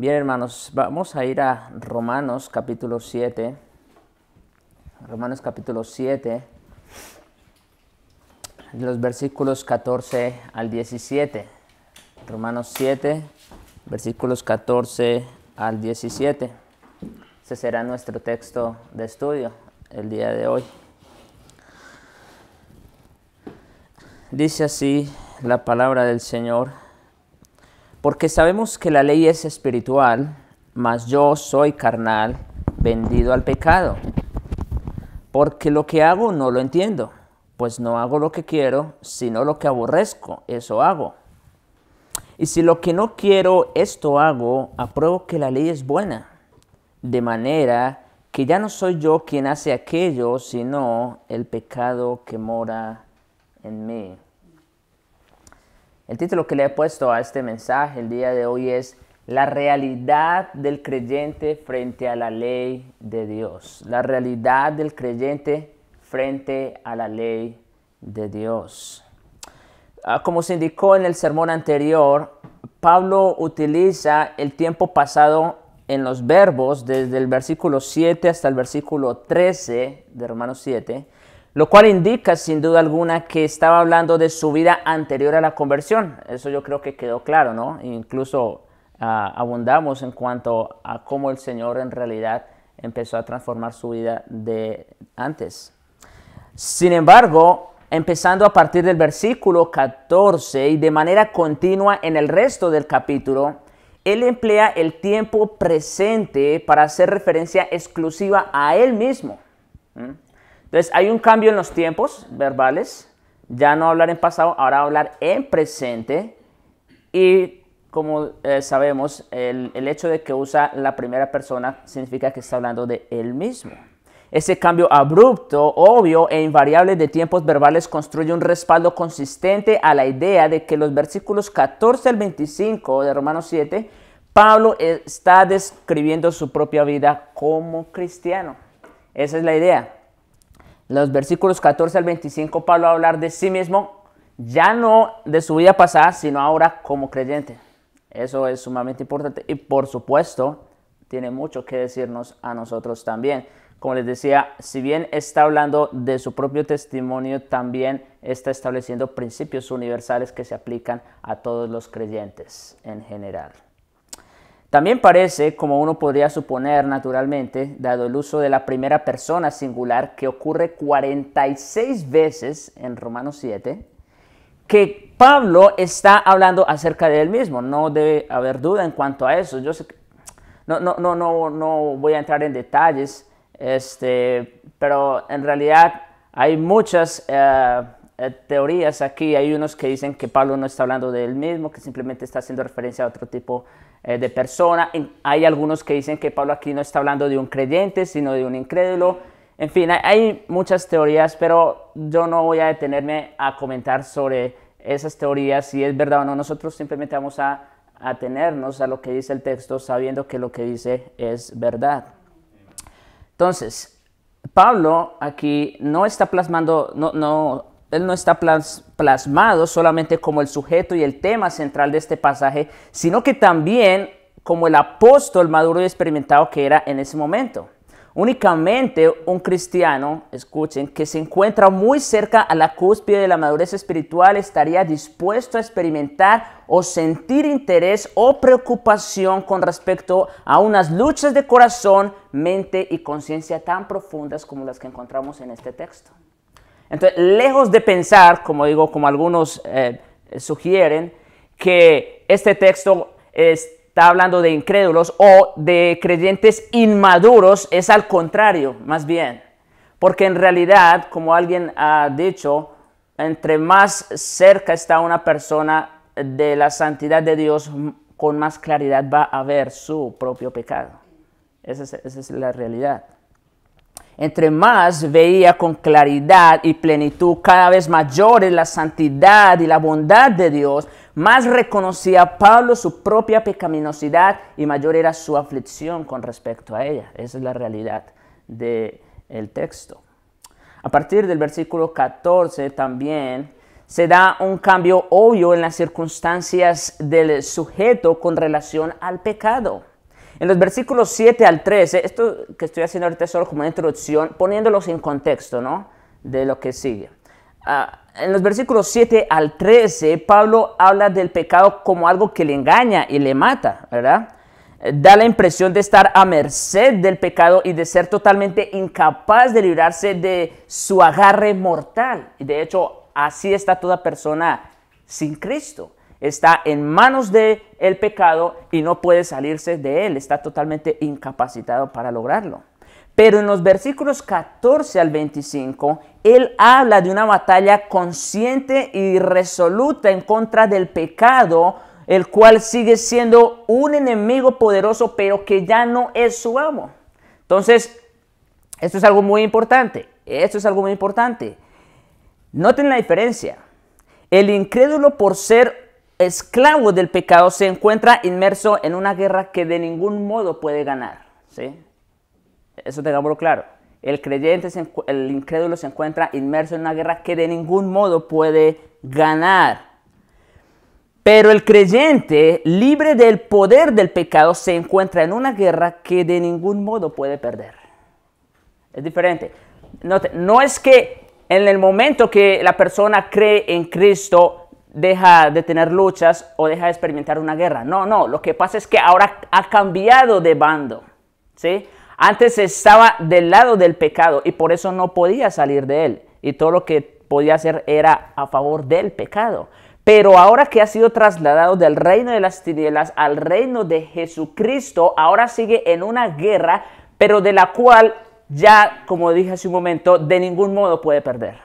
Bien, hermanos, vamos a ir a Romanos capítulo 7. Romanos capítulo 7, los versículos 14 al 17. Romanos 7, versículos 14 al 17. Ese será nuestro texto de estudio el día de hoy. Dice así la palabra del Señor. Porque sabemos que la ley es espiritual, mas yo soy carnal, vendido al pecado. Porque lo que hago no lo entiendo, pues no hago lo que quiero, sino lo que aborrezco, eso hago. Y si lo que no quiero, esto hago, apruebo que la ley es buena, de manera que ya no soy yo quien hace aquello, sino el pecado que mora en mí. El título que le he puesto a este mensaje el día de hoy es La realidad del creyente frente a la ley de Dios. La realidad del creyente frente a la ley de Dios. Ah, como se indicó en el sermón anterior, Pablo utiliza el tiempo pasado en los verbos desde el versículo 7 hasta el versículo 13 de Romanos 7 lo cual indica sin duda alguna que estaba hablando de su vida anterior a la conversión. Eso yo creo que quedó claro, ¿no? Incluso ah, abundamos en cuanto a cómo el Señor en realidad empezó a transformar su vida de antes. Sin embargo, empezando a partir del versículo 14 y de manera continua en el resto del capítulo, él emplea el tiempo presente para hacer referencia exclusiva a él mismo. Entonces hay un cambio en los tiempos verbales, ya no hablar en pasado, ahora hablar en presente y como eh, sabemos, el, el, hecho de que usa la primera persona significa que está hablando de él mismo. Ese cambio abrupto, obvio e invariable de tiempos verbales construye un respaldo consistente a la idea de que los versículos 14 al 25 de Romanos 7, Pablo está describiendo su propia vida como cristiano. Esa es la idea los versículos 14 al 25, Pablo va a hablar de sí mismo, ya no de su vida pasada, sino ahora como creyente. Eso es sumamente importante y por supuesto tiene mucho que decirnos a nosotros también. Como les decía, si bien está hablando de su propio testimonio, también está estableciendo principios universales que se aplican a todos los creyentes en general. También parece, como uno podría suponer naturalmente, dado el uso de la primera persona singular que ocurre 46 veces en Romanos 7, que Pablo está hablando acerca de él mismo. No debe haber duda en cuanto a eso. Yo sé no, no, no, no, no voy a entrar en detalles, este, pero en realidad hay muchas eh, eh, teorías aquí. Hay unos que dicen que Pablo no está hablando de él mismo, que simplemente está haciendo referencia a otro tipo de eh, de persona. Hay algunos que dicen que Pablo aquí no está hablando de un creyente, sino de un incrédulo. En fin, hay, muchas teorías, pero yo no voy a detenerme a comentar sobre esas teorías, si es verdad o no. Nosotros simplemente vamos a atenernos a lo que dice el texto, sabiendo que lo que dice es verdad. Entonces, Pablo aquí no está plasmando, no, no él no está plasmado solamente como el sujeto y el tema central de este pasaje, sino que también como el apóstol maduro y experimentado que era en ese momento. Únicamente un cristiano, escuchen, que se encuentra muy cerca a la cúspide de la madurez espiritual estaría dispuesto a experimentar o sentir interés o preocupación con respecto a unas luchas de corazón, mente y conciencia tan profundas como las que encontramos en este texto. Entonces, lejos de pensar, como digo, como algunos eh, sugieren, que este texto está hablando de incrédulos o de creyentes inmaduros, es al contrario, más bien. Porque en realidad, como alguien ha dicho, entre más cerca está una persona de la santidad de Dios, con más claridad va a ver su propio pecado. esa es la realidad entre más veía con claridad y plenitud cada vez mayor la santidad y la bondad de Dios, más reconocía Pablo su propia pecaminosidad y mayor era su aflicción con respecto a ella. Esa es la realidad del texto. A partir del versículo 14 también se da un cambio obvio en las circunstancias del sujeto con relación al pecado. En los versículos 7 al 13, esto que estoy haciendo ahorita es solo como una introducción, poniéndolos en contexto, ¿no? De lo que sigue. Ah, en los versículos 7 al 13, Pablo habla del pecado como algo que le engaña y le mata, ¿verdad? Eh, da la impresión de estar a merced del pecado y de ser totalmente incapaz de librarse de su agarre mortal. Y de hecho, así está toda persona sin Cristo está en manos del el pecado y no puede salirse de él, está totalmente incapacitado para lograrlo. Pero en los versículos 14 al 25, él habla de una batalla consciente y resoluta en contra del pecado, el cual sigue siendo un enemigo poderoso, pero que ya no es su amo. Entonces, esto es algo muy importante, esto es algo muy importante. Noten la diferencia. El incrédulo por ser esclavo del pecado se encuentra inmerso en una guerra que de ningún modo puede ganar. ¿sí? Eso tengámoslo claro. El creyente, el incrédulo se encuentra inmerso en una guerra que de ningún modo puede ganar. Pero el creyente, libre del poder del pecado, se encuentra en una guerra que de ningún modo puede perder. Es diferente. no, no es que en el momento que la persona cree en Cristo, deja de tener luchas o deja de experimentar una guerra. No, no, lo que pasa es que ahora ha cambiado de bando, ¿sí? Antes estaba del lado del pecado y por eso no podía salir de él y todo lo que podía hacer era a favor del pecado. Pero ahora que ha sido trasladado del reino de las tinieblas al reino de Jesucristo, ahora sigue en una guerra, pero de la cual ya, como dije hace un momento, de ningún modo puede perder.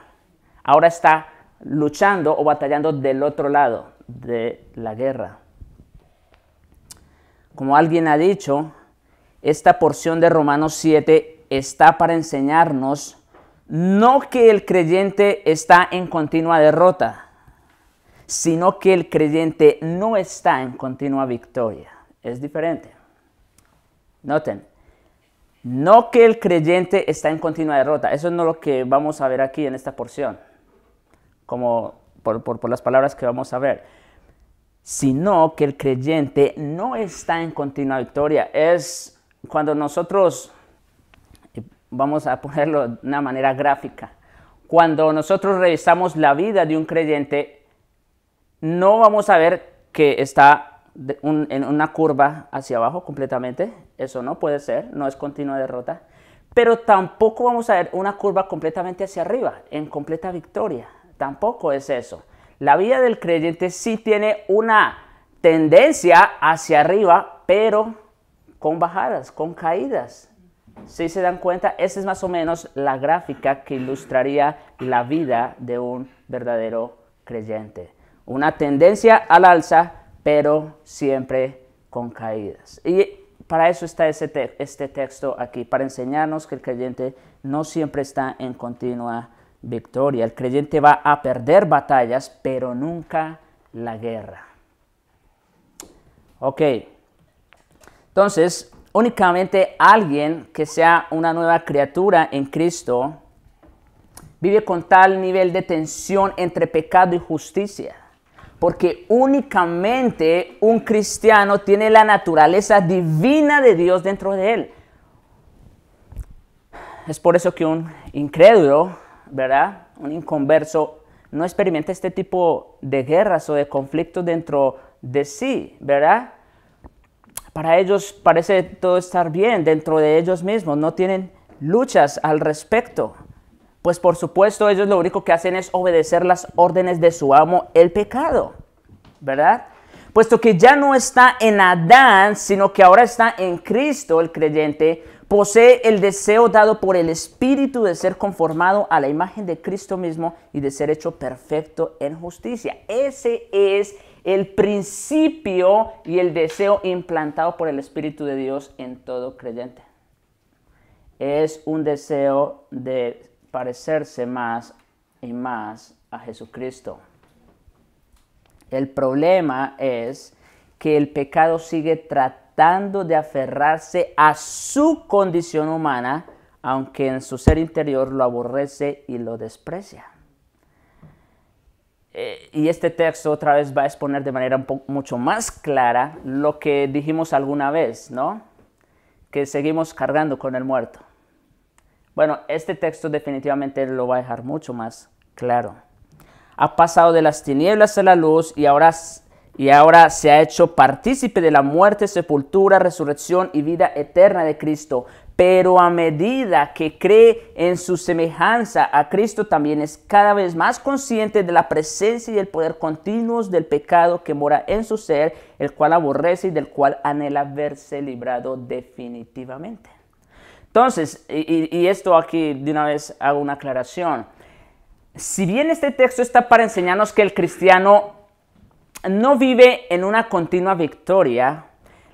Ahora está luchando o batallando del otro lado de la guerra. Como alguien ha dicho, esta porción de Romanos 7 está para enseñarnos no que el creyente está en continua derrota, sino que el creyente no está en continua victoria. Es diferente. Noten, no que el creyente está en continua derrota. Eso no es lo que vamos a ver aquí en esta porción como por, las palabras que vamos a ver, sino que el creyente no está en continua victoria. Es cuando nosotros, vamos a ponerlo de una manera gráfica, cuando nosotros revisamos la vida de un creyente, no vamos a ver que está en una curva hacia abajo completamente. Eso no puede ser, no es continua derrota. Pero tampoco vamos a ver una curva completamente hacia arriba, en completa victoria. Tampoco es eso. La vida del creyente sí tiene una tendencia hacia arriba, pero con bajadas, con caídas. Si se dan cuenta, esa es más o menos la gráfica que ilustraría la vida de un verdadero creyente. Una tendencia al alza, pero siempre con caídas. Y para eso está este, este texto aquí, para enseñarnos que el creyente no siempre está en continua victoria. El creyente va a perder batallas, pero nunca la guerra. Ok, entonces únicamente alguien que sea una nueva criatura en Cristo vive con tal nivel de tensión entre pecado y justicia. Porque únicamente un cristiano tiene la naturaleza divina de Dios dentro de él. Es por eso que un incrédulo ¿verdad? Un inconverso no experimenta este tipo de guerras o de conflictos dentro de sí, ¿verdad? Para ellos parece todo estar bien dentro de ellos mismos, no tienen luchas al respecto. Pues por supuesto ellos lo único que hacen es obedecer las órdenes de su amo, el pecado, ¿verdad? Puesto que ya no está en Adán, sino que ahora está en Cristo el creyente, Posee el deseo dado por el Espíritu de ser conformado a la imagen de Cristo mismo y de ser hecho perfecto en justicia. Ese es el principio y el deseo implantado por el Espíritu de Dios en todo creyente. Es un deseo de parecerse más y más a Jesucristo. El problema es que el pecado sigue tratando tratando de aferrarse a su condición humana, aunque en su ser interior lo aborrece y lo desprecia. Eh, y este texto otra vez va a exponer de manera mucho más clara lo que dijimos alguna vez, ¿no? Que seguimos cargando con el muerto. Bueno, este texto definitivamente lo va a dejar mucho más claro. Ha pasado de las tinieblas a la luz y ahora y ahora se ha hecho partícipe de la muerte, sepultura, resurrección y vida eterna de Cristo. Pero a medida que cree en su semejanza a Cristo, también es cada vez más consciente de la presencia y el poder continuos del pecado que mora en su ser, el cual aborrece y del cual anhela verse librado definitivamente. Entonces, y, y esto aquí de una vez hago una aclaración. Si bien este texto está para enseñarnos que el cristiano no vive en una continua victoria,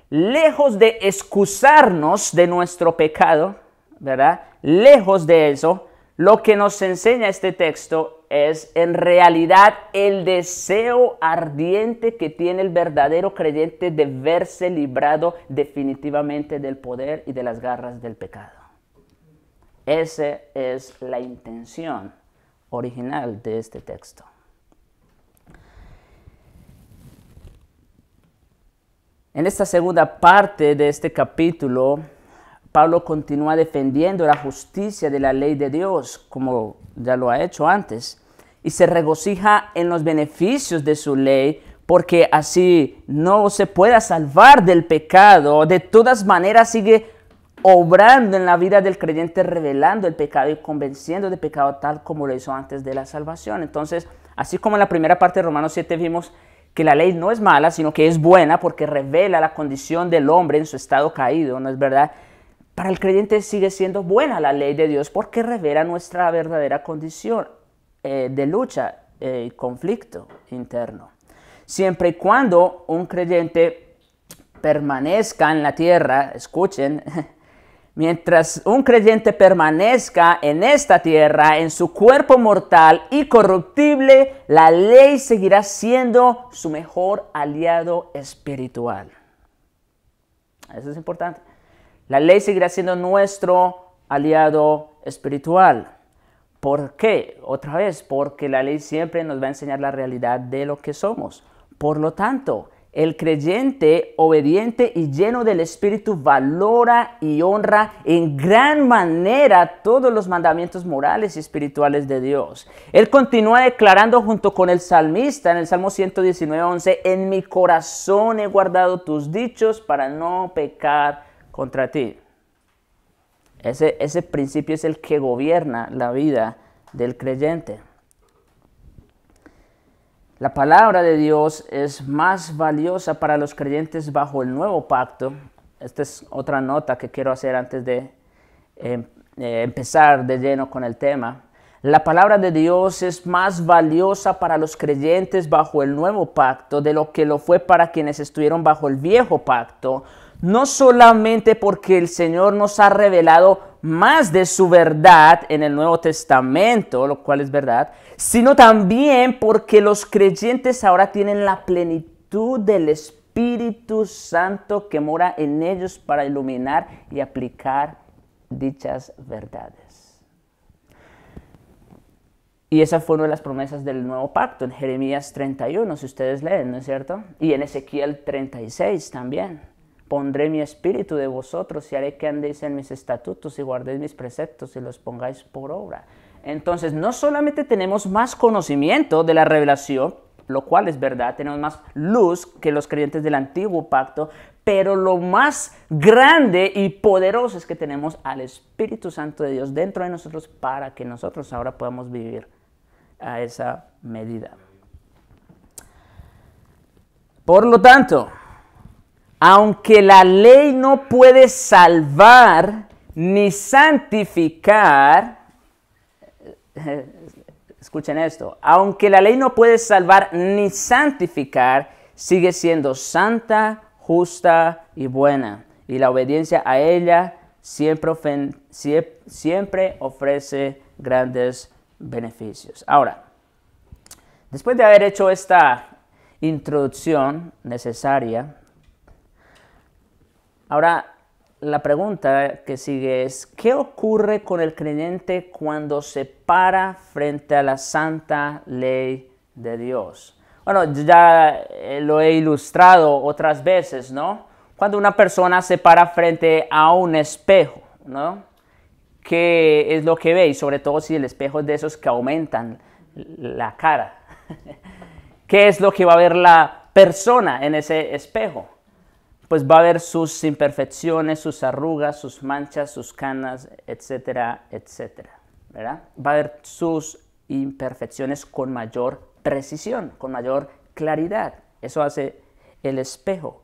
lejos de excusarnos de nuestro pecado, ¿verdad? Lejos de eso, lo que nos enseña este texto es en realidad el deseo ardiente que tiene el verdadero creyente de verse librado definitivamente del poder y de las garras del pecado. Esa es la intención original de este texto. En esta segunda parte de este capítulo, Pablo continúa defendiendo la justicia de la ley de Dios, como ya lo ha hecho antes, y se regocija en los beneficios de su ley, porque así no se pueda salvar del pecado. De todas maneras sigue obrando en la vida del creyente, revelando el pecado y convenciendo de pecado tal como lo hizo antes de la salvación. Entonces, así como en la primera parte de Romanos 7 vimos que la ley no es mala, sino que es buena porque revela la condición del hombre en su estado caído, ¿no es verdad? Para el creyente sigue siendo buena la ley de Dios porque revela nuestra verdadera condición eh, de lucha eh, y conflicto interno. Siempre y cuando un creyente permanezca en la tierra, escuchen, Mientras un creyente permanezca en esta tierra, en su cuerpo mortal y corruptible, la ley seguirá siendo su mejor aliado espiritual. Eso es importante. La ley seguirá siendo nuestro aliado espiritual. ¿Por qué? Otra vez, porque la ley siempre nos va a enseñar la realidad de lo que somos. Por lo tanto, el creyente obediente y lleno del Espíritu valora y honra en gran manera todos los mandamientos morales y espirituales de Dios. Él continúa declarando junto con el salmista en el Salmo 119, en mi corazón he guardado tus dichos para no pecar contra ti. Ese, ese principio es el que gobierna la vida del creyente. La palabra de Dios es más valiosa para los creyentes bajo el nuevo pacto. Esta es otra nota que quiero hacer antes de em, eh, empezar de lleno con el tema. La palabra de Dios es más valiosa para los creyentes bajo el nuevo pacto de lo que lo fue para quienes estuvieron bajo el viejo pacto, no solamente porque el Señor nos ha revelado más de su verdad en el Nuevo Testamento, lo cual es verdad, sino también porque los creyentes ahora tienen la plenitud del Espíritu Santo que mora en ellos para iluminar y aplicar dichas verdades. Y esa fue una de las promesas del nuevo pacto en Jeremías 31, si ustedes leen, ¿no es cierto? Y en Ezequiel 36 también. Pondré mi espíritu de vosotros y haré que andéis en mis estatutos y guardéis mis preceptos y los pongáis por obra. Entonces, no solamente tenemos más conocimiento de la revelación, lo cual es verdad, tenemos más luz que los creyentes del antiguo pacto, pero lo más grande y poderoso es que tenemos al Espíritu Santo de Dios dentro de nosotros para que nosotros ahora podamos vivir a esa medida. Por lo tanto, aunque la ley no puede salvar ni santificar, escuchen esto, aunque la ley no puede salvar ni santificar, sigue siendo santa, justa y buena. Y la obediencia a ella siempre, siempre ofrece grandes beneficios. Ahora, después de haber hecho esta introducción necesaria, Ahora, la pregunta que sigue es, ¿qué ocurre con el creyente cuando se para frente a la santa ley de Dios? Bueno, ya eh, lo he ilustrado otras veces, ¿no? Cuando una persona se para frente a un espejo, ¿no? ¿Qué es lo que ve? Y sobre todo si el espejo es de esos que aumentan la cara. ¿Qué es lo que va a ver la persona en ese espejo? pues va a ver sus imperfecciones, sus arrugas, sus manchas, sus canas, etcétera, etcétera. ¿verdad? Va a ver sus imperfecciones con mayor precisión, con mayor claridad. Eso hace el espejo.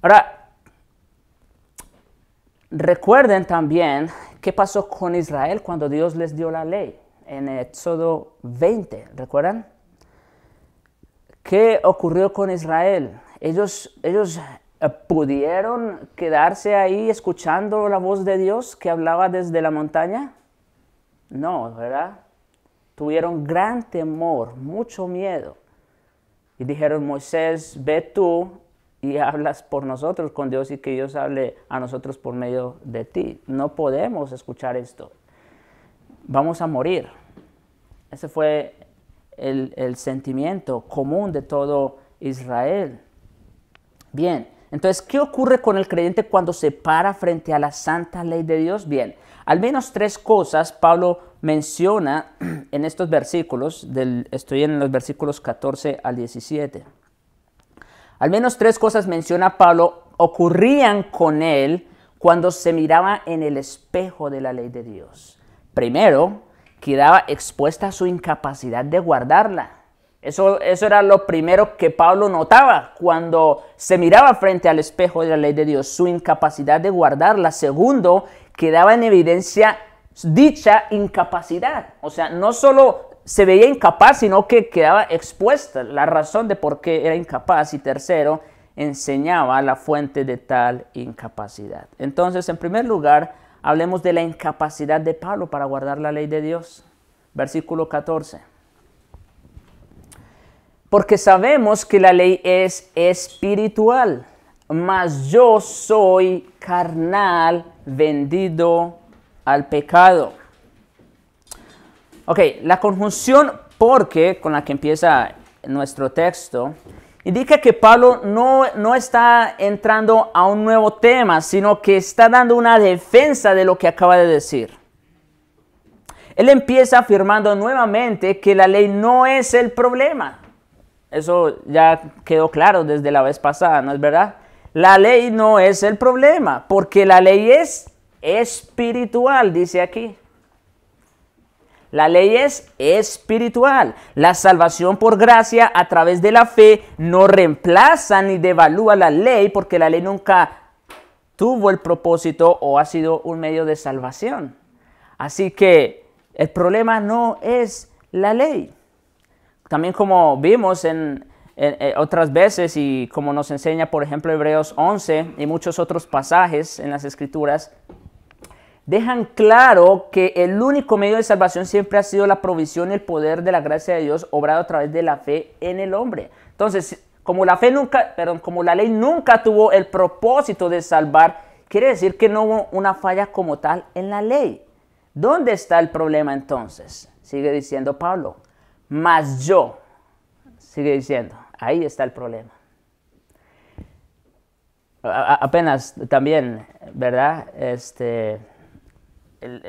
Ahora, recuerden también qué pasó con Israel cuando Dios les dio la ley en Éxodo 20. ¿Recuerdan? ¿Qué ocurrió con Israel? Ellos, ellos eh, pudieron quedarse ahí escuchando la voz de Dios que hablaba desde la montaña? No, ¿verdad? Tuvieron gran temor, mucho miedo. Y dijeron, Moisés, ve tú y hablas por nosotros con Dios y que Dios hable a nosotros por medio de ti. No podemos escuchar esto. Vamos a morir. Ese fue el, el sentimiento común de todo Israel. Bien. Entonces, ¿qué ocurre con el creyente cuando se para frente a la santa ley de Dios? Bien, al menos tres cosas Pablo menciona en estos versículos, estoy en los versículos 14 al 17. Al menos tres cosas menciona Pablo ocurrían con él cuando se miraba en el espejo de la ley de Dios. Primero, quedaba expuesta a su incapacidad de guardarla. Eso, era lo primero que Pablo notaba cuando se miraba frente al espejo de la ley de Dios, su incapacidad de guardarla. Segundo, quedaba en evidencia dicha incapacidad. O sea, no solo se veía incapaz, sino que quedaba expuesta la razón de por qué era incapaz. Y tercero, enseñaba la fuente de tal incapacidad. Entonces, en primer lugar, hablemos de la incapacidad de Pablo para guardar la ley de Dios. Versículo 14 porque sabemos que la ley es espiritual, mas yo soy carnal vendido al pecado. Ok, la conjunción porque con la que empieza nuestro texto indica que Pablo no, no está entrando a un nuevo tema, sino que está dando una defensa de lo que acaba de decir. Él empieza afirmando nuevamente que la ley no es el problema, eso ya quedó claro desde la vez pasada, ¿no es verdad? La ley no es el problema, porque la ley es espiritual, dice aquí. La ley es espiritual. La salvación por gracia a través de la fe no reemplaza ni devalúa la ley, porque la ley nunca tuvo el propósito o ha sido un medio de salvación. Así que el problema no es la ley. También como vimos en, eh, otras veces y como nos enseña, por ejemplo, Hebreos 11 y muchos otros pasajes en las Escrituras, dejan claro que el único medio de salvación siempre ha sido la provisión y el poder de la gracia de Dios obrado a través de la fe en el hombre. Entonces, como la fe nunca, como la ley nunca tuvo el propósito de salvar, quiere decir que no hubo una falla como tal en la ley. ¿Dónde está el problema entonces? Sigue diciendo Pablo más yo. Sigue diciendo, ahí está el problema. apenas también, ¿verdad? Este, el,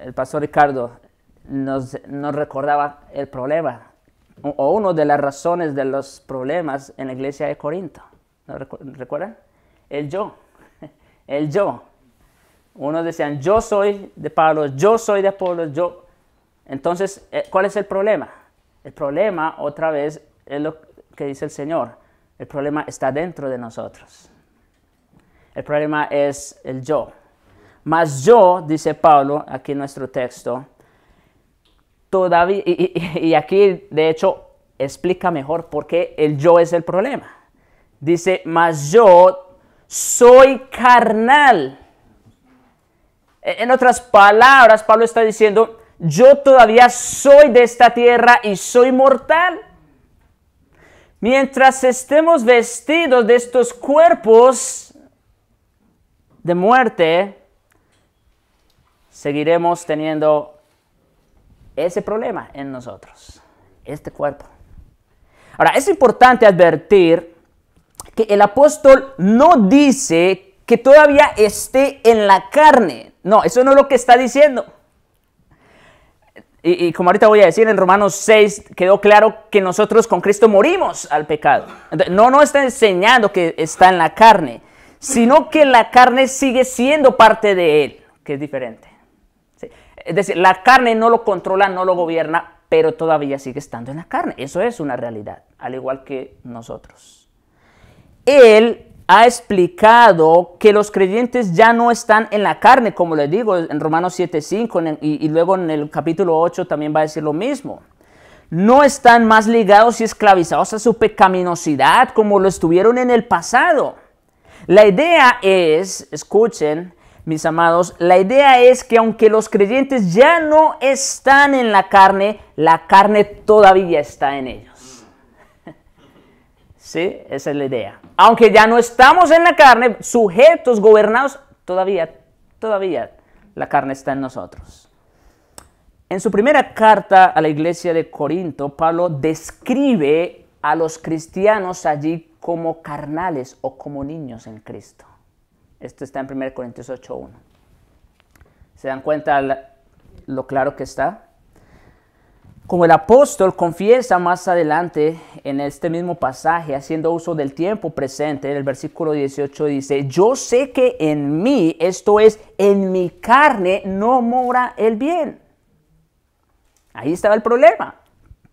el, pastor Ricardo nos, nos, recordaba el problema, o una de las razones de los problemas en la iglesia de Corinto. ¿Recuerdan? El yo, el yo. Unos decían, yo soy de Pablo, yo soy de Apolo, yo. Entonces, eh, ¿cuál es el problema? El problema, otra vez, es lo que dice el Señor. El problema está dentro de nosotros. El problema es el yo. Mas yo, dice Pablo, aquí en nuestro texto, todavía, y, aquí de hecho explica mejor por qué el yo es el problema. Dice, mas yo soy carnal. E, en otras palabras, Pablo está diciendo, yo todavía soy de esta tierra y soy mortal. Mientras estemos vestidos de estos cuerpos de muerte, seguiremos teniendo ese problema en nosotros, este cuerpo. Ahora, es importante advertir que el apóstol no dice que todavía esté en la carne. No, eso no es lo que está diciendo. Y, como ahorita voy a decir, en Romanos 6 quedó claro que nosotros con Cristo morimos al pecado. No, no está enseñando que está en la carne, sino que la carne sigue siendo parte de Él, que es diferente. Es decir, la carne no lo controla, no lo gobierna, pero todavía sigue estando en la carne. Eso es una realidad, al igual que nosotros. Él ha explicado que los creyentes ya no están en la carne, como les digo, en Romanos 7.5 y, y luego en el capítulo 8 también va a decir lo mismo. No están más ligados y esclavizados a su pecaminosidad como lo estuvieron en el pasado. La idea es, escuchen, mis amados, la idea es que aunque los creyentes ya no están en la carne, la carne todavía está en ellos. ¿Sí? Esa es la idea. Aunque ya no estamos en la carne, sujetos, gobernados, todavía, todavía la carne está en nosotros. En su primera carta a la iglesia de Corinto, Pablo describe a los cristianos allí como carnales o como niños en Cristo. Esto está en 1 Corintios 8.1. ¿Se dan cuenta lo claro que está? Como el apóstol confiesa más adelante en este mismo pasaje, haciendo uso del tiempo presente, en el versículo 18 dice, yo sé que en mí, esto es, en mi carne, no mora el bien. Ahí estaba el problema.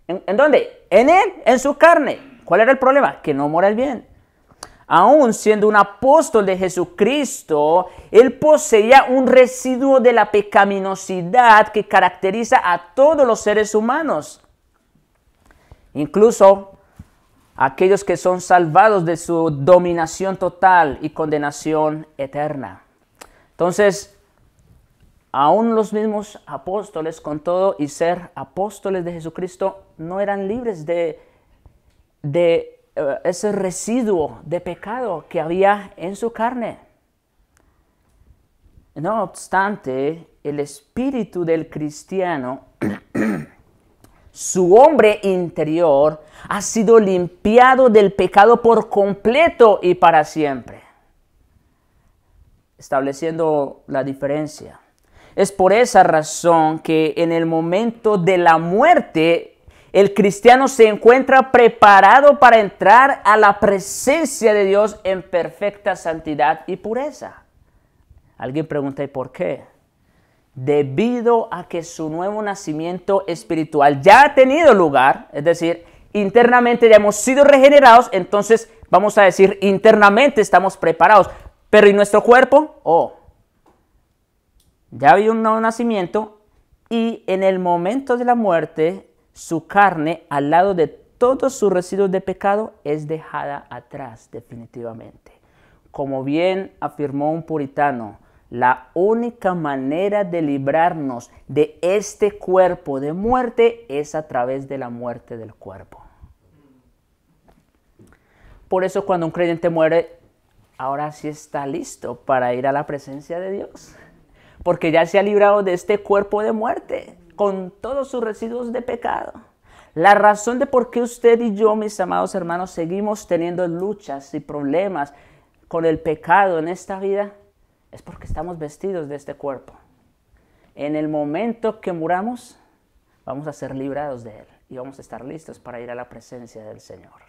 ¿En, en dónde? En él, en su carne. ¿Cuál era el problema? Que no mora el bien aún siendo un apóstol de Jesucristo, él poseía un residuo de la pecaminosidad que caracteriza a todos los seres humanos. Incluso aquellos que son salvados de su dominación total y condenación eterna. Entonces, aún los mismos apóstoles, con todo y ser apóstoles de Jesucristo, no eran libres de, de eh, ese residuo de pecado que había en su carne. No obstante, el espíritu del cristiano, su hombre interior, ha sido limpiado del pecado por completo y para siempre, estableciendo la diferencia. Es por esa razón que en el momento de la muerte el cristiano se encuentra preparado para entrar a la presencia de Dios en perfecta santidad y pureza. Alguien pregunta, ¿y por qué? Debido a que su nuevo nacimiento espiritual ya ha tenido lugar, es decir, internamente ya hemos sido regenerados, entonces vamos a decir, internamente estamos preparados. Pero ¿y nuestro cuerpo? Oh, ya había un nuevo nacimiento y en el momento de la muerte su carne al lado de todos sus residuos de pecado es dejada atrás definitivamente. Como bien afirmó un puritano, la única manera de librarnos de este cuerpo de muerte es a través de la muerte del cuerpo. Por eso cuando un creyente muere, ahora sí está listo para ir a la presencia de Dios, porque ya se ha librado de este cuerpo de muerte con todos sus residuos de pecado. La razón de por qué usted y yo, mis amados hermanos, seguimos teniendo luchas y problemas con el pecado en esta vida es porque estamos vestidos de este cuerpo. En el momento que muramos, vamos a ser librados de él y vamos a estar listos para ir a la presencia del Señor.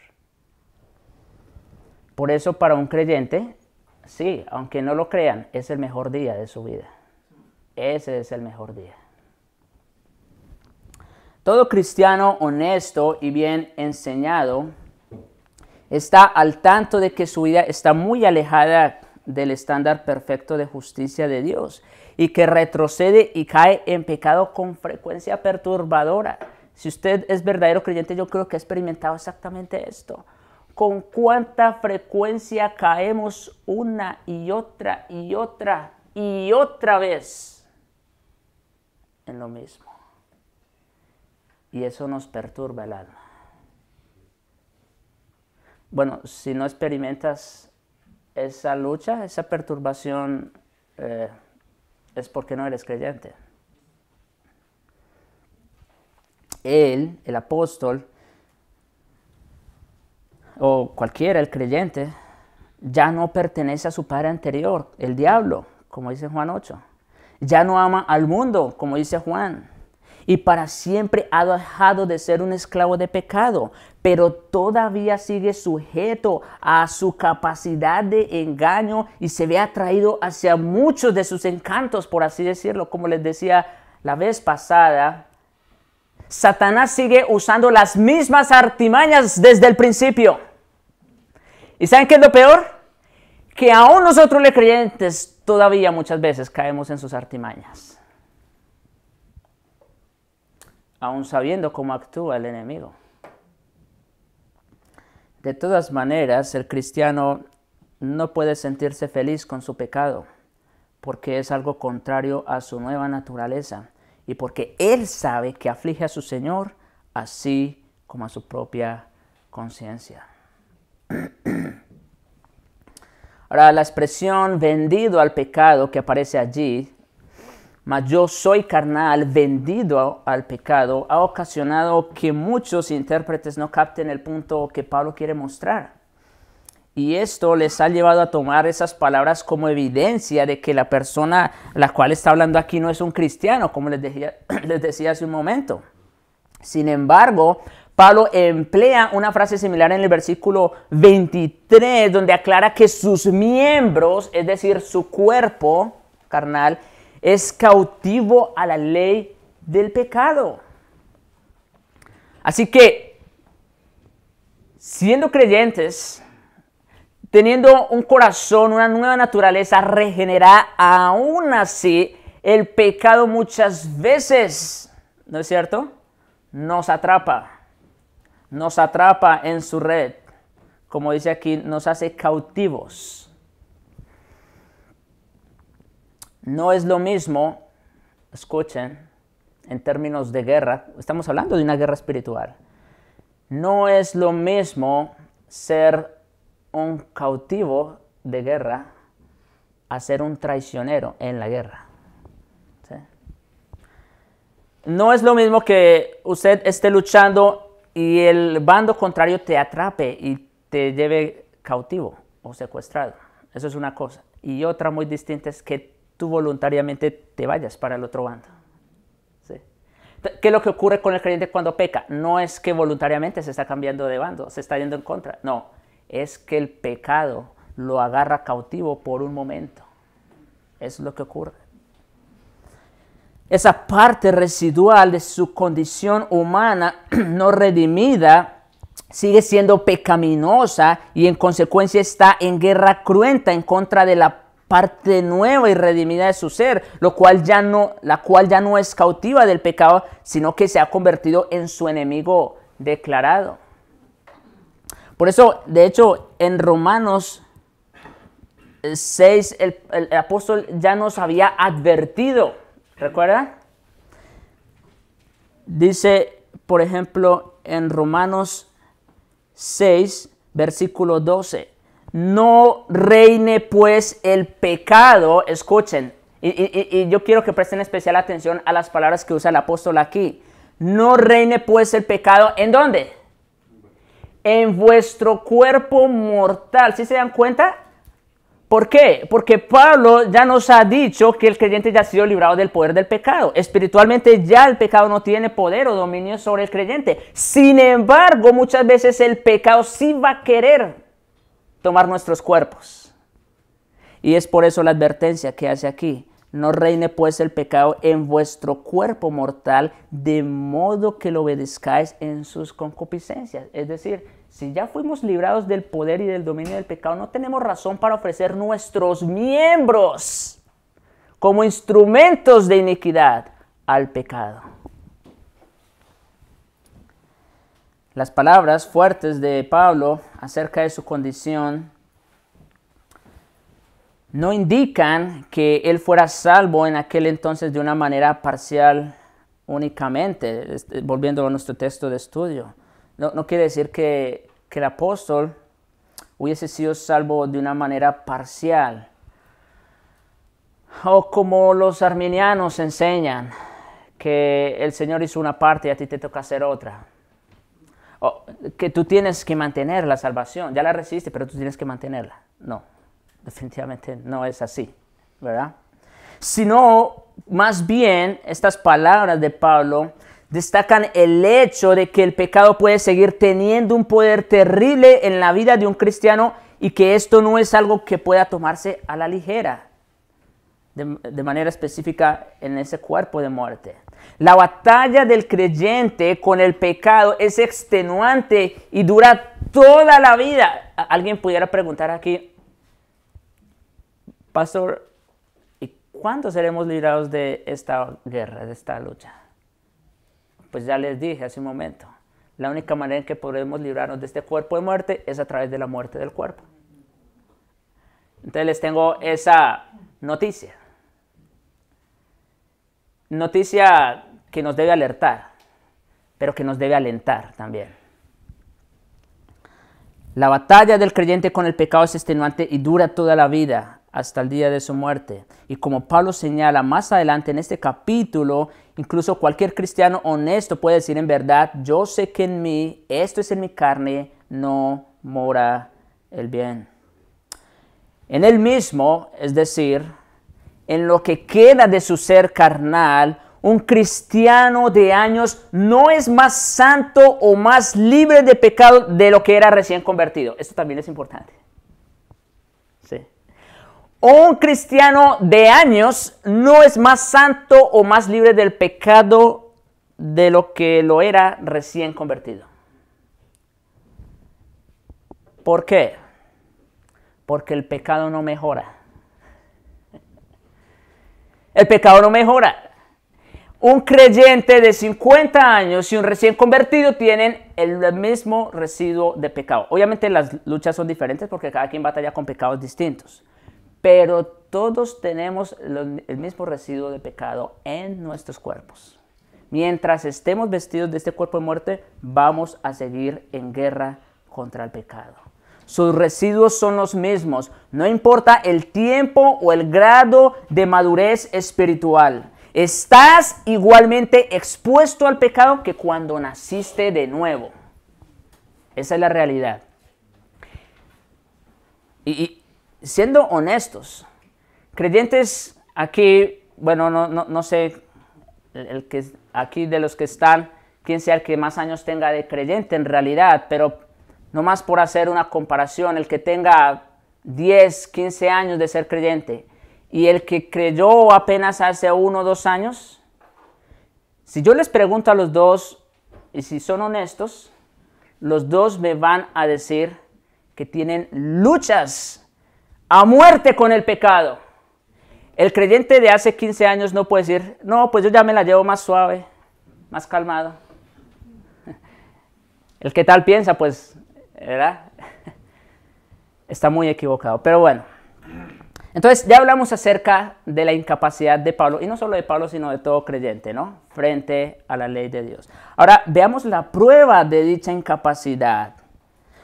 Por eso para un creyente, sí, aunque no lo crean, es el mejor día de su vida. Ese es el mejor día. Todo cristiano honesto y bien enseñado está al tanto de que su vida está muy alejada del estándar perfecto de justicia de Dios y que retrocede y cae en pecado con frecuencia perturbadora. Si usted es verdadero creyente, yo creo que ha experimentado exactamente esto. Con cuánta frecuencia caemos una y otra y otra y otra vez en lo mismo y eso nos perturba el alma. Bueno, si no experimentas esa lucha, esa perturbación, eh, es porque no eres creyente. Él, el apóstol, o cualquiera, el creyente, ya no pertenece a su padre anterior, el diablo, como dice Juan 8. Ya no ama al mundo, como dice Juan y para siempre ha dejado de ser un esclavo de pecado, pero todavía sigue sujeto a su capacidad de engaño y se ve atraído hacia muchos de sus encantos, por así decirlo, como les decía la vez pasada. Satanás sigue usando las mismas artimañas desde el principio. ¿Y saben qué es lo peor? Que aún nosotros los creyentes todavía muchas veces caemos en sus artimañas aun sabiendo cómo actúa el enemigo. De todas maneras, el cristiano no puede sentirse feliz con su pecado, porque es algo contrario a su nueva naturaleza y porque él sabe que aflige a su Señor, así como a su propia conciencia. Ahora, la expresión vendido al pecado que aparece allí mas yo soy carnal, vendido al pecado, ha ocasionado que muchos intérpretes no capten el punto que Pablo quiere mostrar. Y esto les ha llevado a tomar esas palabras como evidencia de que la persona la cual está hablando aquí no es un cristiano, como les decía, les decía hace un momento. Sin embargo, Pablo emplea una frase similar en el versículo 23, donde aclara que sus miembros, es decir, su cuerpo carnal, es cautivo a la ley del pecado. Así que, siendo creyentes, teniendo un corazón, una nueva naturaleza regenera. aún así el pecado muchas veces, ¿no es cierto? Nos atrapa, nos atrapa en su red, como dice aquí, nos hace cautivos. No es lo mismo, escuchen, en términos de guerra, estamos hablando de una guerra espiritual, no es lo mismo ser un cautivo de guerra a ser un traicionero en la guerra. No es lo mismo que usted esté luchando y el bando contrario te atrape y te lleve cautivo o secuestrado. Eso es una cosa. Y otra muy distinta es que tú voluntariamente te vayas para el otro bando. ¿Qué es lo que ocurre con el creyente cuando peca? No es que voluntariamente se está cambiando de bando, se está yendo en contra. No, es que el pecado lo agarra cautivo por un momento. Es lo que ocurre. Esa parte residual de su condición humana no redimida sigue siendo pecaminosa y en consecuencia está en guerra cruenta en contra de la parte nueva y redimida de su ser, lo cual ya no, la cual ya no es cautiva del pecado, sino que se ha convertido en su enemigo declarado. Por eso, de hecho, en Romanos 6, eh, el, el apóstol ya nos había advertido, ¿recuerda? Dice, por ejemplo, en Romanos 6, versículo 12. No reine pues el pecado. Escuchen, y, yo quiero que presten especial atención a las palabras que usa el apóstol aquí. No reine pues el pecado. ¿En dónde? En vuestro cuerpo mortal. ¿Sí se dan cuenta? ¿Por qué? Porque Pablo ya nos ha dicho que el creyente ya ha sido librado del poder del pecado. Espiritualmente ya el pecado no tiene poder o dominio sobre el creyente. Sin embargo, muchas veces el pecado sí va a querer tomar nuestros cuerpos. Y es por eso la advertencia que hace aquí. No reine pues el pecado en vuestro cuerpo mortal, de modo que lo obedezcáis en sus concupiscencias. Es decir, si ya fuimos librados del poder y del dominio del pecado, no tenemos razón para ofrecer nuestros miembros como instrumentos de iniquidad al pecado. Las palabras fuertes de Pablo acerca de su condición no indican que él fuera salvo en aquel entonces de una manera parcial únicamente, eh, volviendo a nuestro texto de estudio. No, quiere decir que, que, el apóstol hubiese sido salvo de una manera parcial. O como los arminianos enseñan, que el Señor hizo una parte y a ti te toca hacer otra que tú tienes que mantener la salvación. Ya la recibiste, pero tú tienes que mantenerla. No, definitivamente no es así, ¿verdad? Sino, más bien, estas palabras de Pablo destacan el hecho de que el pecado puede seguir teniendo un poder terrible en la vida de un cristiano y que esto no es algo que pueda tomarse a la ligera, de manera específica en ese cuerpo de muerte. La batalla del creyente con el pecado es extenuante y dura toda la vida. Alguien pudiera preguntar aquí, Pastor, ¿y cuándo seremos librados de esta guerra, de esta lucha? Pues ya les dije hace un momento, la única manera en que podremos librarnos de este cuerpo de muerte es a través de la muerte del cuerpo. Entonces les tengo esa noticia. Noticia que nos debe alertar, pero que nos debe alentar también. La batalla del creyente con el pecado es extenuante y dura toda la vida hasta el día de su muerte. Y como Pablo señala más adelante en este capítulo, incluso cualquier cristiano honesto puede decir en verdad, yo sé que en mí, esto es en mi carne, no mora el bien. En él mismo, es decir, en lo que queda de su ser carnal, un cristiano de años no es más santo o más libre de pecado de lo que era recién convertido. Esto también es importante. Sí. Un cristiano de años no es más santo o más libre del pecado de lo que lo era recién convertido. ¿Por qué? Porque el pecado no mejora. El pecado no mejora. Un creyente de 50 años y un recién convertido tienen el mismo residuo de pecado. Obviamente las luchas son diferentes porque cada quien batalla con pecados distintos, pero todos tenemos el mismo residuo de pecado en nuestros cuerpos. Mientras estemos vestidos de este cuerpo de muerte, vamos a seguir en guerra contra el pecado sus residuos son los mismos, no importa el tiempo o el grado de madurez espiritual. Estás igualmente expuesto al pecado que cuando naciste de nuevo. Esa es la realidad. Y, siendo honestos, creyentes aquí, bueno, no, sé, que, aquí de los que están, quién sea el que más años tenga de creyente en realidad, pero Nomás por hacer una comparación, el que tenga 10, 15 años de ser creyente y el que creyó apenas hace uno o dos años, si yo les pregunto a los dos, y si son honestos, los dos me van a decir que tienen luchas a muerte con el pecado. El creyente de hace 15 años no puede decir, no, pues yo ya me la llevo más suave, más calmado. El que tal piensa, pues ¿verdad? Está muy equivocado, pero bueno. Entonces ya hablamos acerca de la incapacidad de Pablo, y no solo de Pablo, sino de todo creyente, ¿no? Frente a la ley de Dios. Ahora veamos la prueba de dicha incapacidad.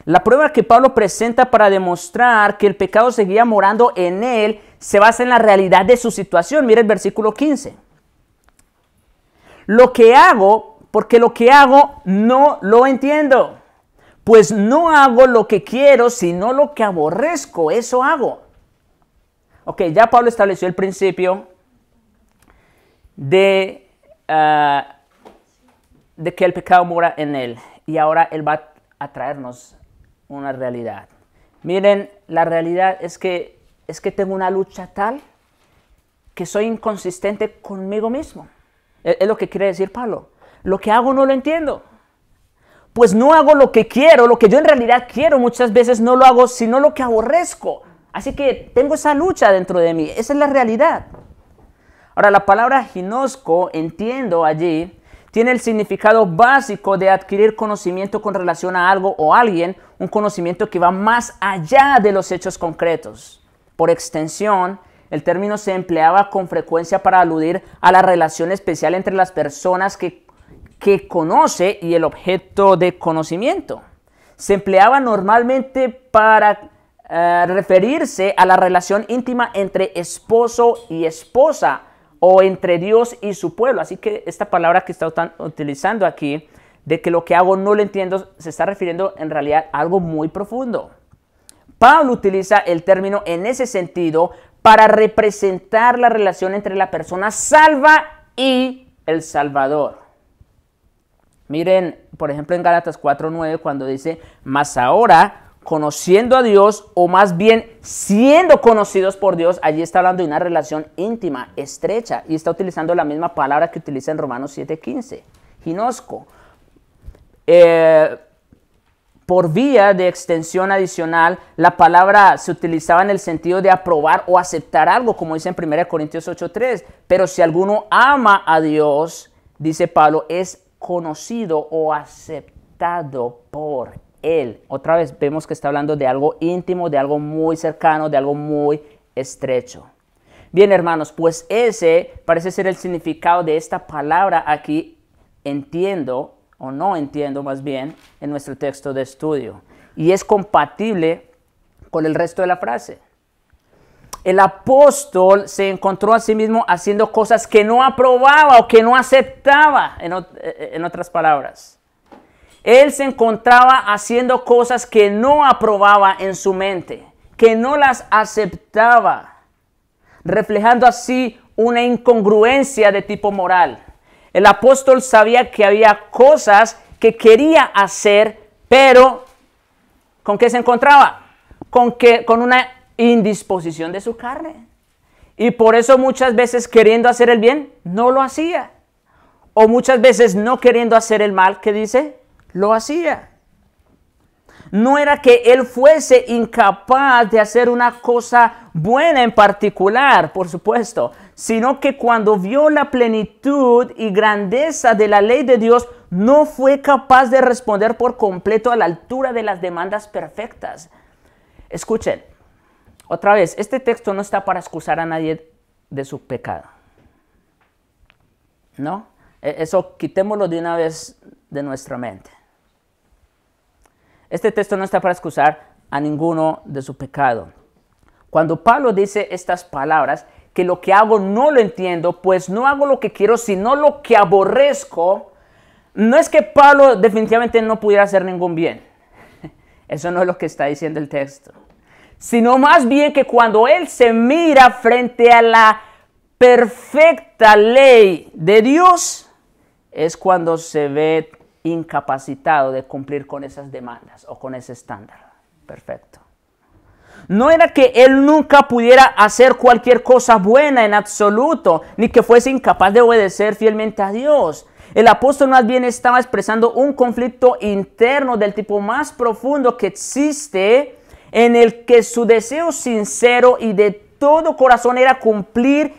La prueba que Pablo presenta para demostrar que el pecado seguía morando en él se basa en la realidad de su situación. Mira el versículo 15. Lo que hago, porque lo que hago no lo entiendo. Pues no hago lo que quiero, sino lo que aborrezco, eso hago. Ok, ya Pablo estableció el principio de, eh, de que el pecado mora en él. Y ahora él va a traernos una realidad. Miren, la realidad es que, es que tengo una lucha tal que soy inconsistente conmigo mismo. es lo que quiere decir Pablo. Lo que hago no lo entiendo pues no hago lo que quiero, lo que yo en realidad quiero muchas veces no lo hago, sino lo que aborrezco. Así que tengo esa lucha dentro de mí, esa es la realidad. Ahora, la palabra ginosco, entiendo allí, tiene el significado básico de adquirir conocimiento con relación a algo o alguien, un conocimiento que va más allá de los hechos concretos. Por extensión, el término se empleaba con frecuencia para aludir a la relación especial entre las personas que que conoce y el objeto de conocimiento. Se empleaba normalmente para eh, referirse a la relación íntima entre esposo y esposa o entre Dios y su pueblo. Así que esta palabra que está utilizando aquí, de que lo que hago no lo entiendo, se está refiriendo en realidad a algo muy profundo. Pablo utiliza el término en ese sentido para representar la relación entre la persona salva y el Salvador. Miren, por ejemplo, en Gálatas 4.9 cuando dice, mas ahora conociendo a Dios o más bien siendo conocidos por Dios, allí está hablando de una relación íntima, estrecha, y está utilizando la misma palabra que utiliza en Romanos 7.15, ginosco. Eh, por vía de extensión adicional, la palabra se utilizaba en el sentido de aprobar o aceptar algo, como dice en 1 Corintios 8.3, pero si alguno ama a Dios, dice Pablo, es conocido o aceptado por Él. Otra vez vemos que está hablando de algo íntimo, de algo muy cercano, de algo muy estrecho. Bien, hermanos, pues ese parece ser el significado de esta palabra aquí, entiendo, o no entiendo más bien, en nuestro texto de estudio. Y es compatible con el resto de la frase el apóstol se encontró a sí mismo haciendo cosas que no aprobaba o que no aceptaba, eh, eh, en, otras palabras. Él se encontraba haciendo cosas que no aprobaba en su mente, que no las aceptaba, reflejando así una incongruencia de tipo moral. El apóstol sabía que había cosas que quería hacer, pero ¿con qué se encontraba? Con, que, con una indisposición de su carne. Y por eso muchas veces queriendo hacer el bien, no lo hacía. O muchas veces no queriendo hacer el mal, que dice, lo hacía. No era que él fuese incapaz de hacer una cosa buena en particular, por supuesto, sino que cuando vio la plenitud y grandeza de la ley de Dios, no fue capaz de responder por completo a la altura de las demandas perfectas. Escuchen, otra vez, este texto no está para excusar a nadie de su pecado. ¿No? E, eso quitémoslo de una vez de nuestra mente. Este texto no está para excusar a ninguno de su pecado. Cuando Pablo dice estas palabras, que lo que hago no lo entiendo, pues no hago lo que quiero, sino lo que aborrezco, no es que Pablo definitivamente no pudiera hacer ningún bien. Eso no es lo que está diciendo el texto sino más bien que cuando Él se mira frente a la perfecta ley de Dios, es cuando se ve incapacitado de cumplir con esas demandas o con ese estándar. Perfecto. No era que él nunca pudiera hacer cualquier cosa buena en absoluto, ni que fuese incapaz de obedecer fielmente a Dios. El apóstol más bien estaba expresando un conflicto interno del tipo más profundo que existe en el que su deseo sincero y de todo corazón era cumplir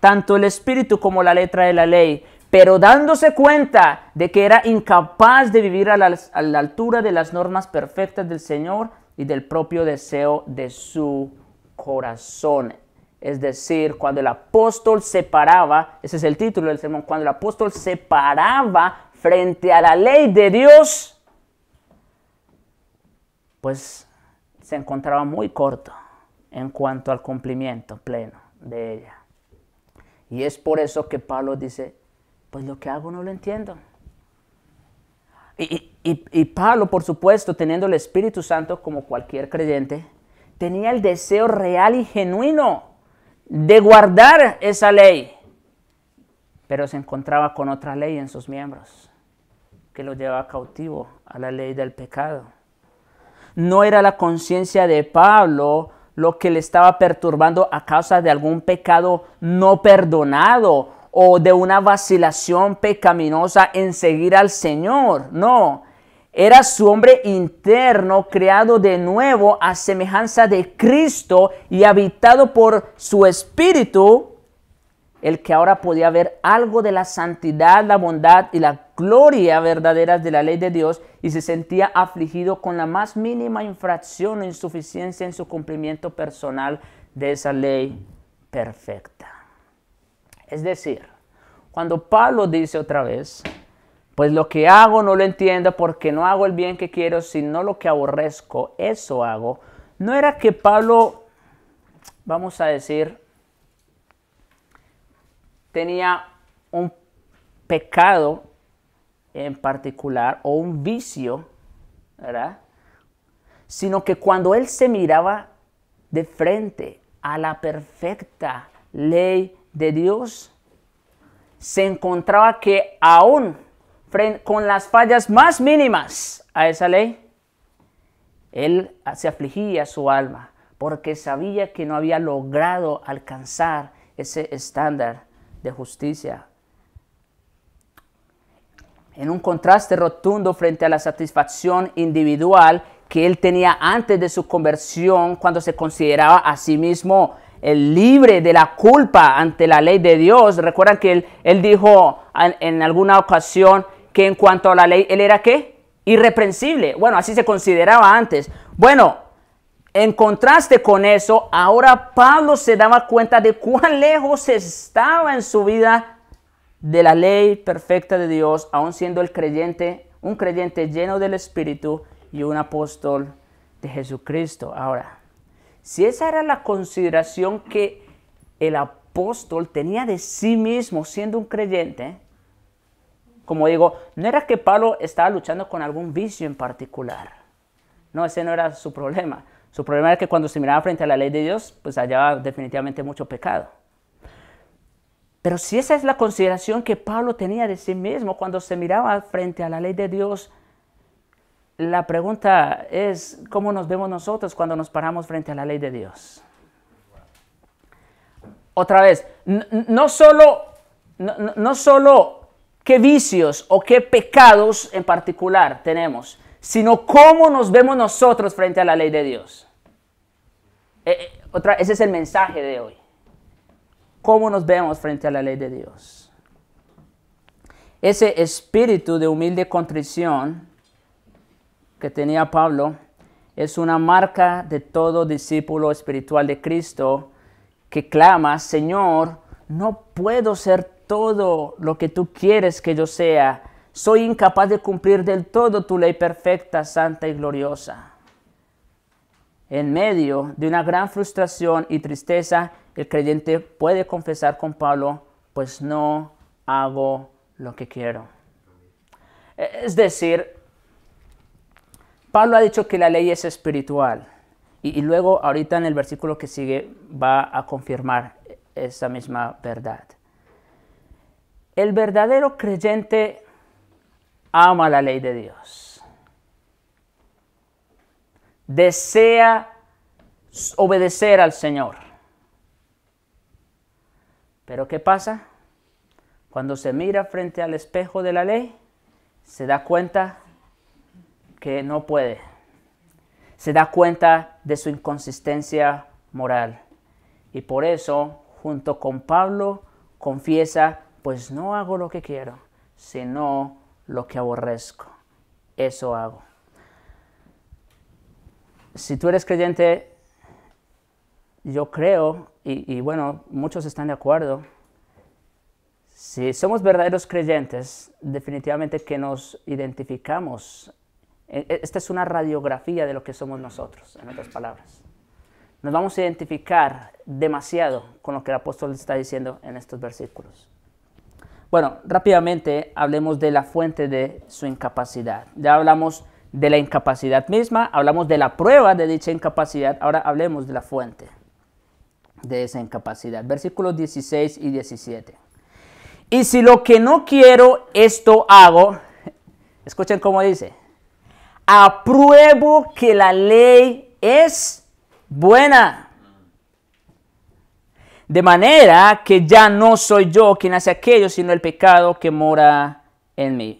tanto el espíritu como la letra de la ley, pero dándose cuenta de que era incapaz de vivir a la, altura de las normas perfectas del Señor y del propio deseo de su corazón. Es decir, cuando el apóstol se paraba, ese es el título del sermón, cuando el apóstol se paraba frente a la ley de Dios, pues se encontraba muy corto en cuanto al cumplimiento pleno de ella. Y es por eso que Pablo dice, pues lo que hago no lo entiendo. Y, Pablo, por supuesto, teniendo el Espíritu Santo como cualquier creyente, tenía el deseo real y genuino de guardar esa ley, pero se encontraba con otra ley en sus miembros que lo llevaba cautivo a la ley del pecado no era la conciencia de Pablo lo que le estaba perturbando a causa de algún pecado no perdonado o de una vacilación pecaminosa en seguir al Señor. No, era su hombre interno creado de nuevo a semejanza de Cristo y habitado por su espíritu, el que ahora podía ver algo de la santidad, la bondad y la gloria verdaderas de la ley de Dios y se sentía afligido con la más mínima infracción o insuficiencia en su cumplimiento personal de esa ley perfecta. Es decir, cuando Pablo dice otra vez, pues lo que hago no lo entiendo porque no hago el bien que quiero, sino lo que aborrezco, eso hago. No era que Pablo, vamos a decir, tenía un pecado en particular o un vicio, ¿verdad? Sino que cuando él se miraba de frente a la perfecta ley de Dios, se encontraba que aún con las fallas más mínimas a esa ley, él se afligía su alma porque sabía que no había logrado alcanzar ese estándar de justicia en un contraste rotundo frente a la satisfacción individual que él tenía antes de su conversión cuando se consideraba a sí mismo el libre de la culpa ante la ley de Dios. Recuerdan que él, dijo en, alguna ocasión que en cuanto a la ley, él era qué? Irreprensible. Bueno, así se consideraba antes. Bueno, en contraste con eso, ahora Pablo se daba cuenta de cuán lejos estaba en su vida de la ley perfecta de Dios, aún siendo el creyente, un creyente lleno del Espíritu y un apóstol de Jesucristo. Ahora, si esa era la consideración que el apóstol tenía de sí mismo siendo un creyente, como digo, no era que Pablo estaba luchando con algún vicio en particular. No, ese no era su problema. Su problema era que cuando se miraba frente a la ley de Dios, pues hallaba definitivamente mucho pecado. Pero si esa es la consideración que Pablo tenía de sí mismo cuando se miraba frente a la ley de Dios, la pregunta es cómo nos vemos nosotros cuando nos paramos frente a la ley de Dios. Otra vez, no solo, no, solo qué vicios o qué pecados en particular tenemos, sino cómo nos vemos nosotros frente a la ley de Dios. Eh, eh, otra, ese es el mensaje de hoy cómo nos vemos frente a la ley de Dios. Ese espíritu de humilde contrición que tenía Pablo es una marca de todo discípulo espiritual de Cristo que clama, Señor, no puedo ser todo lo que tú quieres que yo sea. Soy incapaz de cumplir del todo tu ley perfecta, santa y gloriosa. En medio de una gran frustración y tristeza, el creyente puede confesar con Pablo, pues no hago lo que quiero. Es decir, Pablo ha dicho que la ley es espiritual y, luego ahorita en el versículo que sigue va a confirmar esa misma verdad. El verdadero creyente ama la ley de Dios desea obedecer al Señor. Pero ¿qué pasa? Cuando se mira frente al espejo de la ley, se da cuenta que no puede. Se da cuenta de su inconsistencia moral. Y por eso, junto con Pablo, confiesa, pues no hago lo que quiero, sino lo que aborrezco. Eso hago si tú eres creyente, yo creo, y, bueno, muchos están de acuerdo, si somos verdaderos creyentes, definitivamente que nos identificamos. E, e, esta es una radiografía de lo que somos nosotros, en otras palabras. Nos vamos a identificar demasiado con lo que el apóstol está diciendo en estos versículos. Bueno, rápidamente hablemos de la fuente de su incapacidad. Ya hablamos de la incapacidad misma, hablamos de la prueba de dicha incapacidad, ahora hablemos de la fuente de esa incapacidad. Versículos 16 y 17. Y si lo que no quiero, esto hago, escuchen cómo dice, apruebo que la ley es buena. De manera que ya no soy yo quien hace aquello, sino el pecado que mora en mí.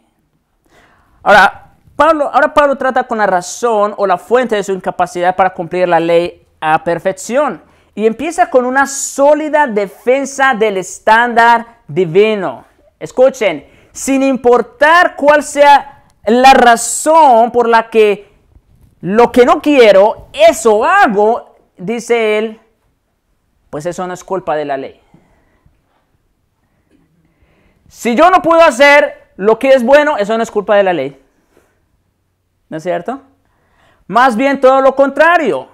Ahora, Pablo, ahora Pablo trata con la razón o la fuente de su incapacidad para cumplir la ley a perfección y empieza con una sólida defensa del estándar divino. Escuchen, sin importar cuál sea la razón por la que lo que no quiero, eso hago, dice él, pues eso no es culpa de la ley. Si yo no puedo hacer lo que es bueno, eso no es culpa de la ley. ¿No es cierto? Más bien todo lo contrario.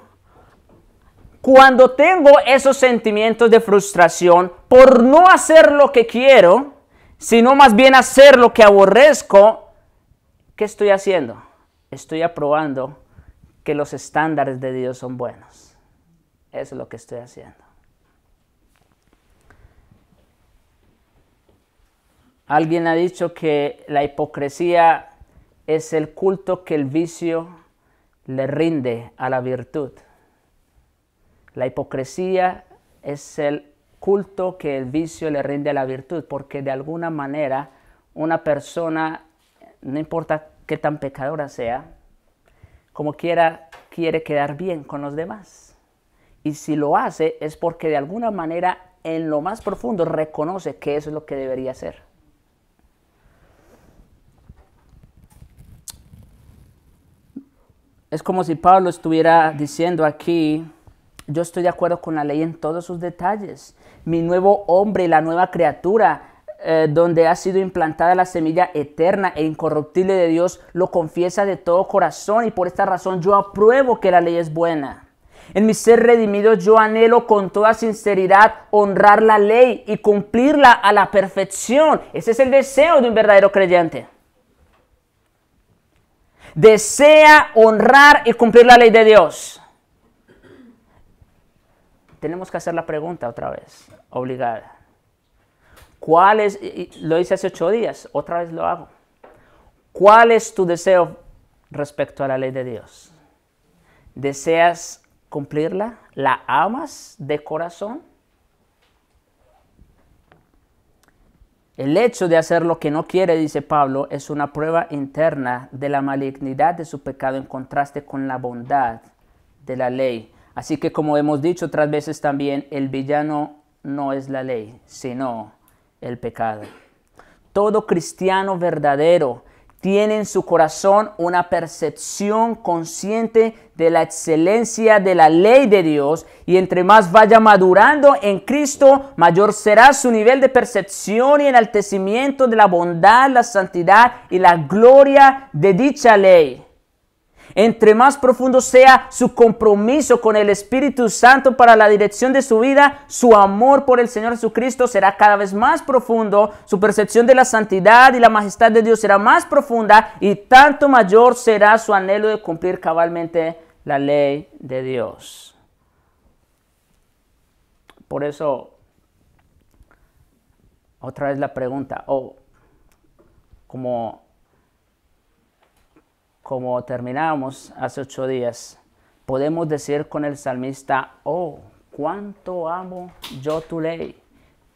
Cuando tengo esos sentimientos de frustración por no hacer lo que quiero, sino más bien hacer lo que aborrezco, ¿qué estoy haciendo? Estoy aprobando que los estándares de Dios son buenos. Eso es lo que estoy haciendo. Alguien ha dicho que la hipocresía es el culto que el vicio le rinde a la virtud. La hipocresía es el culto que el vicio le rinde a la virtud, porque de alguna manera una persona, no importa qué tan pecadora sea, como quiera, quiere quedar bien con los demás. Y si lo hace es porque de alguna manera en lo más profundo reconoce que eso es lo que debería ser. Es como si Pablo estuviera diciendo aquí, yo estoy de acuerdo con la ley en todos sus detalles. Mi nuevo hombre, la nueva criatura, eh, donde ha sido implantada la semilla eterna e incorruptible de Dios, lo confiesa de todo corazón y por esta razón yo apruebo que la ley es buena. En mi ser redimido yo anhelo con toda sinceridad honrar la ley y cumplirla a la perfección. Ese es el deseo de un verdadero creyente desea honrar y cumplir la ley de Dios? Tenemos que hacer la pregunta otra vez, obligada. ¿Cuál es, lo hice hace ocho días, otra vez lo hago. ¿Cuál es tu deseo respecto a la ley de Dios? ¿Deseas cumplirla? ¿La amas de corazón? El hecho de hacer lo que no quiere, dice Pablo, es una prueba interna de la malignidad de su pecado en contraste con la bondad de la ley. Así que como hemos dicho otras veces también, el villano no es la ley, sino el pecado. Todo cristiano verdadero tiene en su corazón una percepción consciente de la excelencia de la ley de Dios y entre más vaya madurando en Cristo, mayor será su nivel de percepción y enaltecimiento de la bondad, la santidad y la gloria de dicha ley. Entre más profundo sea su compromiso con el Espíritu Santo para la dirección de su vida, su amor por el Señor Jesucristo será cada vez más profundo, su percepción de la santidad y la majestad de Dios será más profunda y tanto mayor será su anhelo de cumplir cabalmente la ley de Dios. Por eso, otra vez la pregunta, o oh, como como terminamos hace ocho días, podemos decir con el salmista, oh, cuánto amo yo tu ley.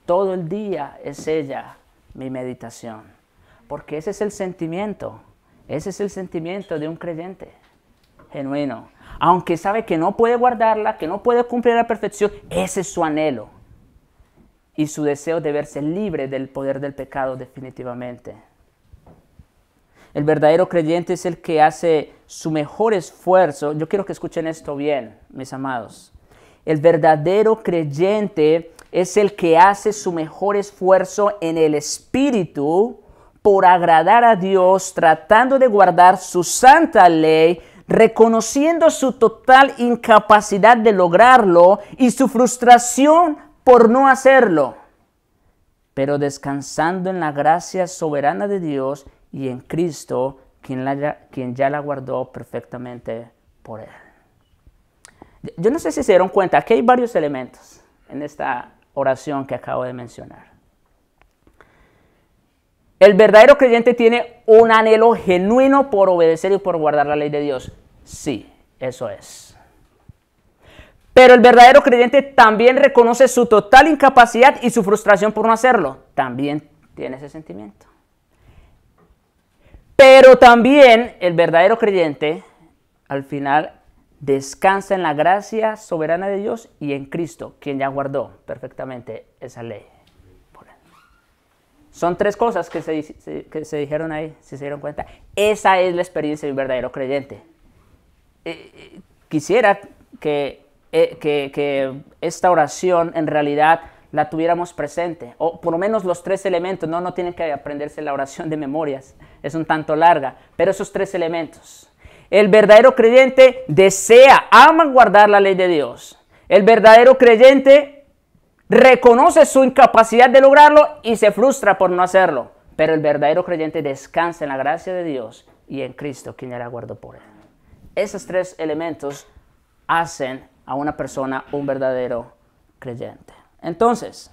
Todo el día es ella mi meditación. Porque ese es el sentimiento, ese es el sentimiento de un creyente genuino. Aunque sabe que no puede guardarla, que no puede cumplir la perfección, ese es su anhelo y su deseo de verse libre del poder del pecado definitivamente. El verdadero creyente es el que hace su mejor esfuerzo. Yo quiero que escuchen esto bien, mis amados. El verdadero creyente es el que hace su mejor esfuerzo en el espíritu por agradar a Dios, tratando de guardar su santa ley, reconociendo su total incapacidad de lograrlo y su frustración por no hacerlo, pero descansando en la gracia soberana de Dios y en Cristo, quien, ya la guardó perfectamente por él. Yo no sé si se dieron cuenta, aquí hay varios elementos en esta oración que acabo de mencionar. El verdadero creyente tiene un anhelo genuino por obedecer y por guardar la ley de Dios. Sí, eso es. Pero el verdadero creyente también reconoce su total incapacidad y su frustración por no hacerlo. También tiene ese sentimiento. Pero también el verdadero creyente al final descansa en la gracia soberana de Dios y en Cristo, quien ya guardó perfectamente esa ley. Son tres cosas que se, que se dijeron ahí, si se dieron cuenta. Esa es la experiencia del verdadero creyente. Eh, eh, quisiera eh, que, que esta oración en realidad la tuviéramos presente, o por lo menos los tres elementos, no, no tienen que aprenderse la oración de memorias, es un tanto larga, pero esos tres elementos. El verdadero creyente desea, ama guardar la ley de Dios. El verdadero creyente reconoce su incapacidad de lograrlo y se frustra por no hacerlo. Pero el verdadero creyente descansa en la gracia de Dios y en Cristo, quien era guardo por él. Esos tres elementos hacen a una persona un verdadero creyente. Entonces,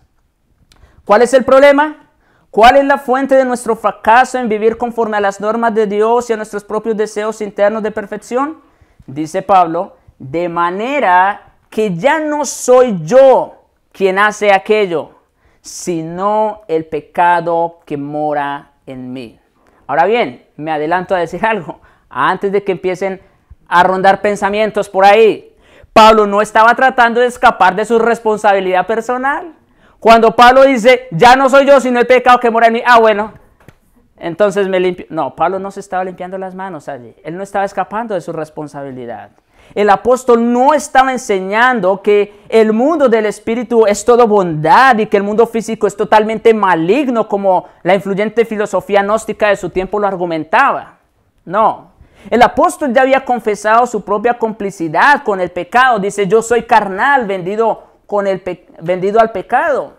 ¿cuál es el problema? ¿Cuál es la fuente de nuestro fracaso en vivir conforme a las normas de Dios y a nuestros propios deseos internos de perfección? Dice Pablo, de manera que ya no soy yo quien hace aquello, sino el pecado que mora en mí. Ahora bien, me adelanto a decir algo, antes de que empiecen a rondar pensamientos por ahí, Pablo no estaba tratando de escapar de su responsabilidad personal. Cuando Pablo dice, ya no soy yo, sino el pecado que mora en mí, ah, bueno, entonces me limpio. No, Pablo no se estaba limpiando las manos allí. Él no estaba escapando de su responsabilidad. El apóstol no estaba enseñando que el mundo del espíritu es todo bondad y que el mundo físico es totalmente maligno, como la influyente filosofía gnóstica de su tiempo lo argumentaba. No, el apóstol ya había confesado su propia complicidad con el pecado. Dice, yo soy carnal, vendido, con el vendido al pecado.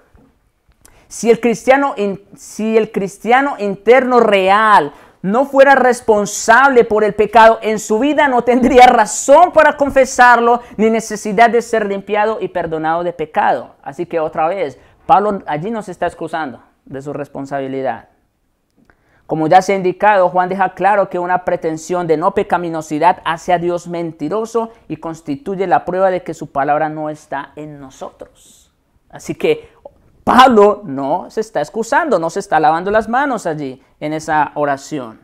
Si el, cristiano si el cristiano interno real no fuera responsable por el pecado en su vida, no tendría razón para confesarlo ni necesidad de ser limpiado y perdonado de pecado. Así que otra vez, Pablo allí nos está excusando de su responsabilidad. Como ya se ha indicado, Juan deja claro que una pretensión de no pecaminosidad hace a Dios mentiroso y constituye la prueba de que su palabra no está en nosotros. Así que Pablo no se está excusando, no se está lavando las manos allí en esa oración.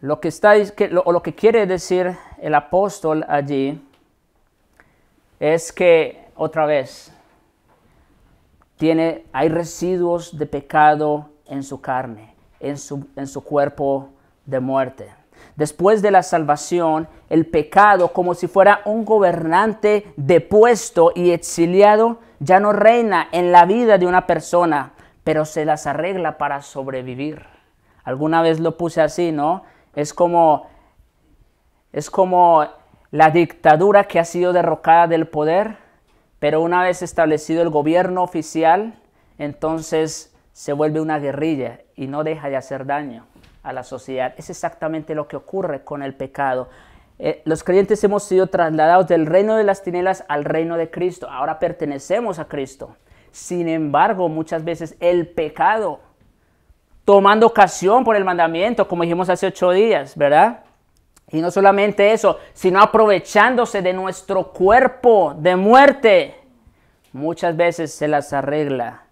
Lo que, está, o lo que quiere decir el apóstol allí es que, otra vez, tiene, hay residuos de pecado en su carne, en su, en su cuerpo de muerte. Después de la salvación, el pecado, como si fuera un gobernante depuesto y exiliado, ya no reina en la vida de una persona, pero se las arregla para sobrevivir. Alguna vez lo puse así, ¿no? Es como, es como la dictadura que ha sido derrocada del poder, pero una vez establecido el gobierno oficial, entonces se vuelve una guerrilla y no deja de hacer daño a la sociedad. Es exactamente lo que ocurre con el pecado. Eh, los creyentes hemos sido trasladados del reino de las tinelas al reino de Cristo. Ahora pertenecemos a Cristo. Sin embargo, muchas veces el pecado, tomando ocasión por el mandamiento, como dijimos hace ocho días, ¿verdad? Y no solamente eso, sino aprovechándose de nuestro cuerpo de muerte. Muchas veces se las arregla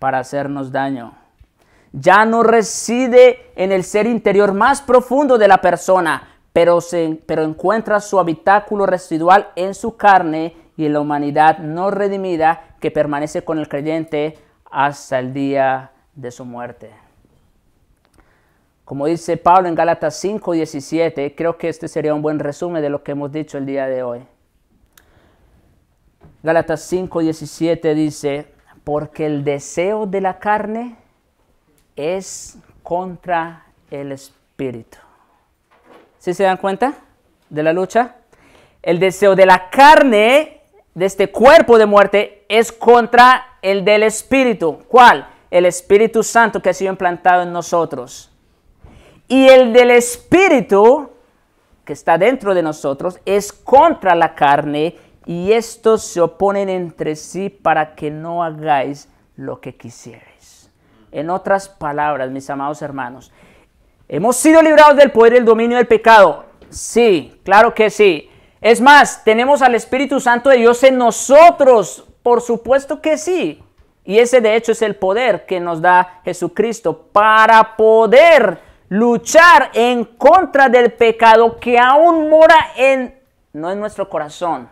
para hacernos daño. Ya no reside en el ser interior más profundo de la persona, pero, pero encuentra su habitáculo residual en su carne y en la humanidad no redimida que permanece con el creyente hasta el día de su muerte. Como dice Pablo en Gálatas 5:17, creo que este sería un buen resumen de lo que hemos dicho el día de hoy. Gálatas 5:17 dice, porque el deseo de la carne es contra el espíritu. ¿Sí se dan cuenta de la lucha? El deseo de la carne, de este cuerpo de muerte, es contra el del espíritu. ¿Cuál? El Espíritu Santo que ha sido implantado en nosotros. Y el del espíritu que está dentro de nosotros es contra la carne y estos se oponen entre sí para que no hagáis lo que quisierais. En otras palabras, mis amados hermanos, hemos sido librados del poder y el dominio del pecado. Sí, claro que sí. Es más, tenemos al Espíritu Santo de Dios en nosotros. Por supuesto que sí. Y ese de hecho es el poder que nos da Jesucristo para poder luchar en contra del pecado que aún mora en, no en nuestro corazón,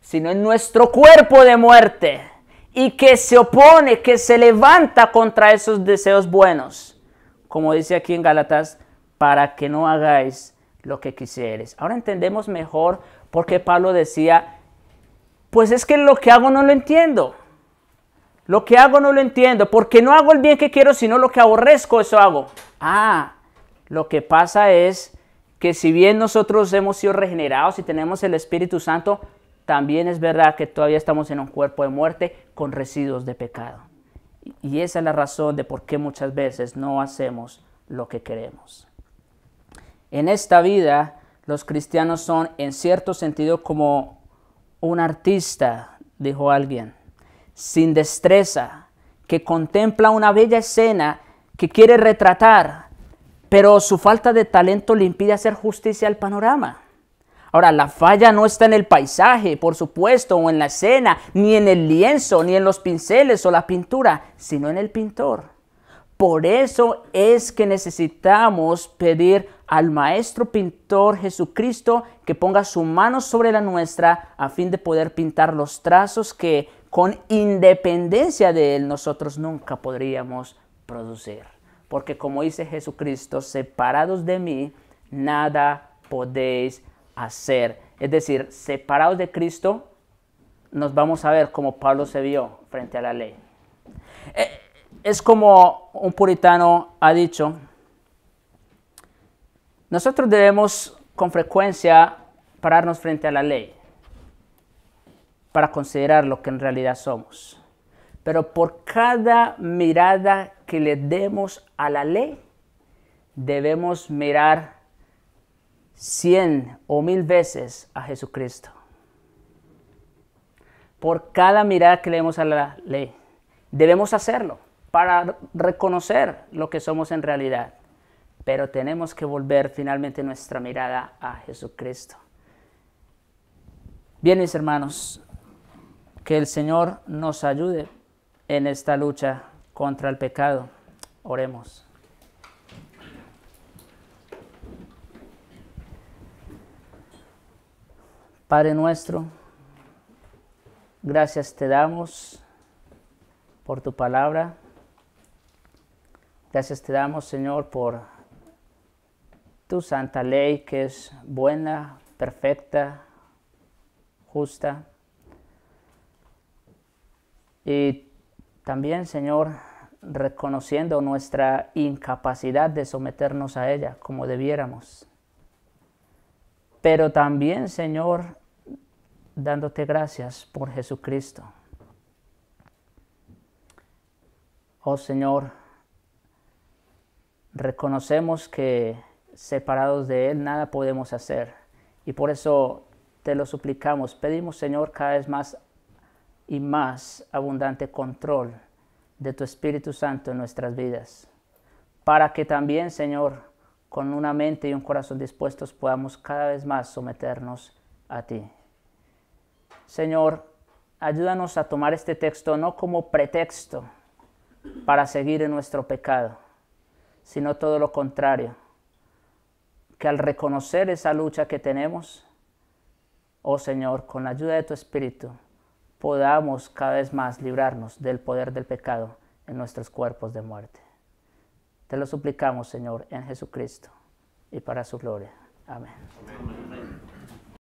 sino en nuestro cuerpo de muerte y que se opone, que se levanta contra esos deseos buenos, como dice aquí en Galatas, para que no hagáis lo que quisieres. Ahora entendemos mejor por qué Pablo decía, pues es que lo que hago no lo entiendo. Lo que hago no lo entiendo, porque no hago el bien que quiero, sino lo que aborrezco, eso hago. Ah, lo que pasa es que si bien nosotros hemos sido regenerados y tenemos el Espíritu Santo, también es verdad que todavía estamos en un cuerpo de muerte con residuos de pecado. Y esa es la razón de por qué muchas veces no hacemos lo que queremos. En esta vida, los cristianos son en cierto sentido como un artista, dijo alguien sin destreza, que contempla una bella escena que quiere retratar, pero su falta de talento le impide hacer justicia al panorama. Ahora, la falla no está en el paisaje, por supuesto, o en la escena, ni en el lienzo, ni en los pinceles o la pintura, sino en el pintor. Por eso es que necesitamos pedir al Maestro Pintor Jesucristo que ponga su mano sobre la nuestra a fin de poder pintar los trazos que con independencia de Él nosotros nunca podríamos producir. Porque como dice Jesucristo, separados de mí, nada podéis hacer. Es decir, separados de Cristo, nos vamos a ver como Pablo se vio frente a la ley. Eh, es como un puritano ha dicho, nosotros debemos con frecuencia pararnos frente a la ley para considerar lo que en realidad somos. Pero por cada mirada que le demos a la ley, debemos mirar cien o mil veces a Jesucristo. Por cada mirada que le demos a la ley, debemos hacerlo para reconocer lo que somos en realidad. Pero tenemos que volver finalmente nuestra mirada a Jesucristo. Bien, mis hermanos, que el Señor nos ayude en esta lucha contra el pecado. Oremos. Padre nuestro, gracias te damos por tu palabra. Gracias te damos, Señor, por tu santa ley que es buena, perfecta, justa. Y también, Señor, reconociendo nuestra incapacidad de someternos a ella como debiéramos. Pero también, Señor, dándote gracias por Jesucristo. Oh Señor, reconocemos que separados de Él nada podemos hacer. Y por eso te lo suplicamos. Pedimos, Señor, cada vez más y más abundante control de tu Espíritu Santo en nuestras vidas, para que también, Señor, con una mente y un corazón dispuestos podamos cada vez más someternos a ti. Señor, ayúdanos a tomar este texto no como pretexto para seguir en nuestro pecado, sino todo lo contrario, que al reconocer esa lucha que tenemos, oh Señor, con la ayuda de tu Espíritu, podamos cada vez más librarnos del poder del pecado en nuestros cuerpos de muerte. Te lo suplicamos, Señor, en Jesucristo y para su gloria. Amén.